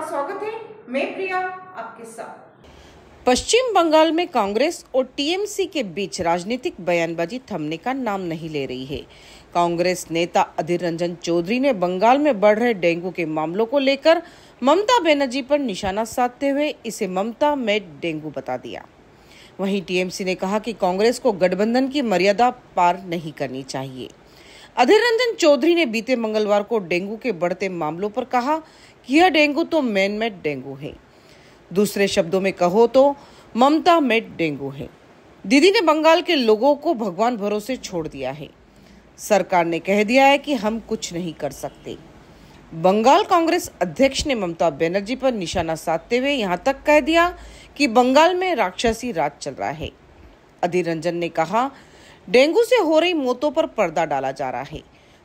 आपका स्वागत है मैं प्रिया आपके साथ पश्चिम बंगाल में कांग्रेस और टीएमसी के बीच राजनीतिक बयानबाजी थमने का नाम नहीं ले रही है कांग्रेस नेता अधीर रंजन चौधरी ने बंगाल में बढ़ रहे डेंगू के मामलों को लेकर ममता बनर्जी पर निशाना साधते हुए इसे ममता में डेंगू बता दिया वहीं टीएमसी ने कहा कि कांग्रेस को गठबंधन की मर्यादा पार नहीं करनी चाहिए अधीर रंजन चौधरी ने बीते मंगलवार को डेंगू के बढ़ते मामलों पर कहा कि यह डेंगू तो मैनमेड डेंगू है दूसरे शब्दों में कहो तो ममता मेड डेंगू है दीदी ने बंगाल के लोगों को भगवान भरोसे छोड़ दिया है सरकार ने कह दिया है कि हम कुछ नहीं कर सकते बंगाल कांग्रेस अध्यक्ष ने ममता बनर्जी पर निशाना साधते हुए यहां तक कह दिया कि बंगाल में राक्षसी राज चल रहा है अधीर रंजन ने कहा डेंगू से हो रही मौतों पर पर्दा डाला जा रहा है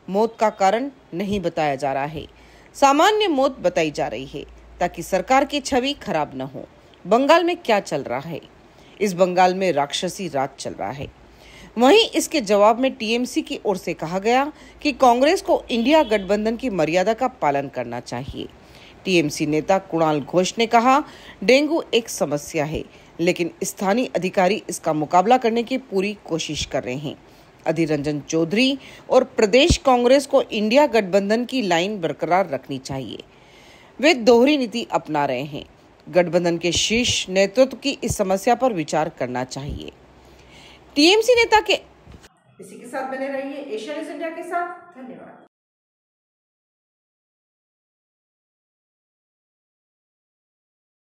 मौत का कारण नहीं बताया जा रहा है सामान्य मौत बताई जा रही है ताकि सरकार की छवि खराब न हो बंगाल में क्या चल रहा है इस बंगाल में राक्षसी राज चल रहा है वहीं इसके जवाब में टीएमसी की ओर से कहा गया कि कांग्रेस को इंडिया गठबंधन की मर्यादा का पालन करना चाहिए टीएमसी नेता कुणाल घोष ने कहा डेंगू एक समस्या है लेकिन स्थानीय अधिकारी इसका मुकाबला करने की पूरी कोशिश कर रहे हैं अधीर रंजन चौधरी और प्रदेश कांग्रेस को इंडिया गठबंधन की लाइन बरकरार रखनी चाहिए वे दोहरी नीति अपना रहे हैं गठबंधन के शीर्ष नेतृत्व की इस समस्या पर विचार करना चाहिए टीएमसी नेता के इसी के साथ बने रहिए एशियन इंडिया के साथ धन्यवाद